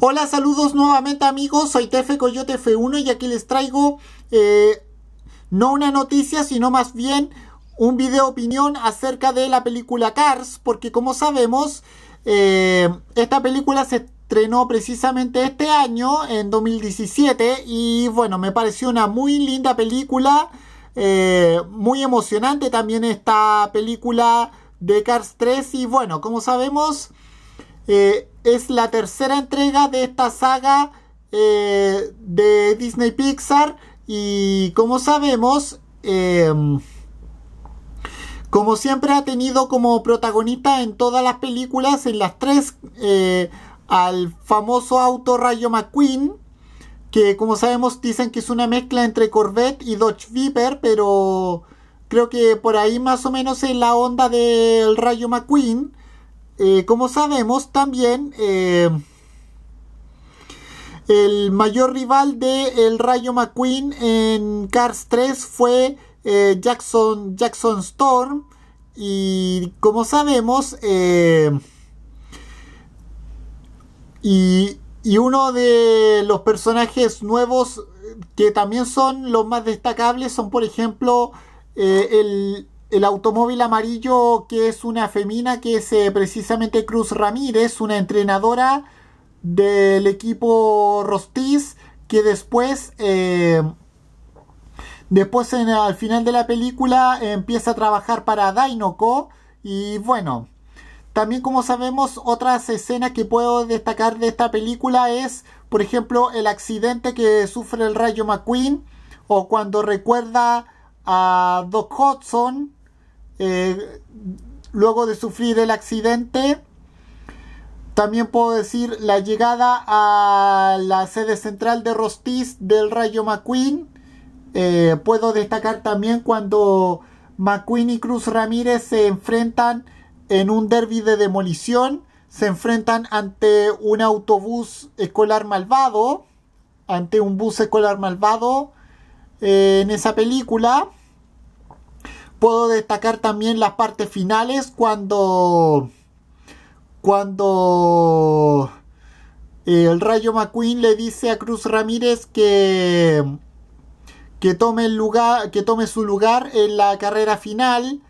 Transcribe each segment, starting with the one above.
Hola, saludos nuevamente amigos, soy Tefe Coyote F1 y aquí les traigo eh, no una noticia, sino más bien un video opinión acerca de la película Cars, porque como sabemos, eh, esta película se estrenó precisamente este año, en 2017, y bueno, me pareció una muy linda película, eh, muy emocionante también esta película de Cars 3, y bueno, como sabemos... Eh, es la tercera entrega de esta saga eh, de Disney Pixar y como sabemos, em, como siempre ha tenido como protagonista en todas las películas, en las tres, eh, al famoso auto Rayo McQueen, que como sabemos dicen que es una mezcla entre Corvette y Dodge Viper, pero creo que por ahí más o menos es la onda del Rayo McQueen. Eh, como sabemos, también eh, el mayor rival de el Rayo McQueen en Cars 3 fue eh, Jackson, Jackson Storm. Y como sabemos, y, uno de los personajes nuevos que también son los más destacables son, por ejemplo, el, el automóvil amarillo que es una femina que es eh, precisamente Cruz Ramírez, una entrenadora del equipo Rostis, que después eh, después en, al final de la película empieza a trabajar para Dainoco y bueno también como sabemos otras escenas que puedo destacar de esta película es por ejemplo el accidente que sufre el Rayo McQueen o cuando recuerda a Doc Hudson eh, luego de sufrir el accidente. También puedo decir la llegada a la sede central de Rostiz del Rayo McQueen. Eh, puedo destacar también cuando McQueen y Cruz Ramírez se enfrentan en un derby de demolición. Se enfrentan ante un autobús escolar malvado. Ante un bus escolar malvado. Eh, en esa película. Puedo destacar también las partes finales cuando. Cuando. Eh, el Rayo McQueen le dice a Cruz Ramírez que. Que tome, el lugar, que tome su lugar en la carrera final.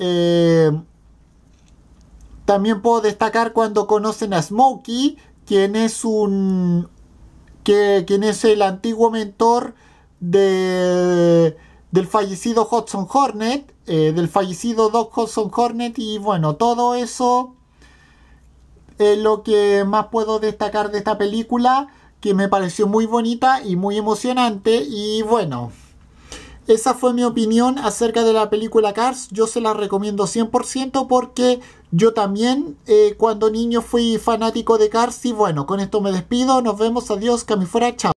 Eh, también puedo destacar cuando conocen a Smokey, quien es un. Que, quien es el antiguo mentor de del fallecido Hudson Hornet, eh, del fallecido Doc Hudson Hornet y bueno, todo eso es lo que más puedo destacar de esta película que me pareció muy bonita y muy emocionante y bueno. Esa fue mi opinión acerca de la película Cars. Yo se la recomiendo 100% porque yo también eh, cuando niño fui fanático de Cars y bueno, con esto me despido. Nos vemos. Adiós. Que fuera. Chao.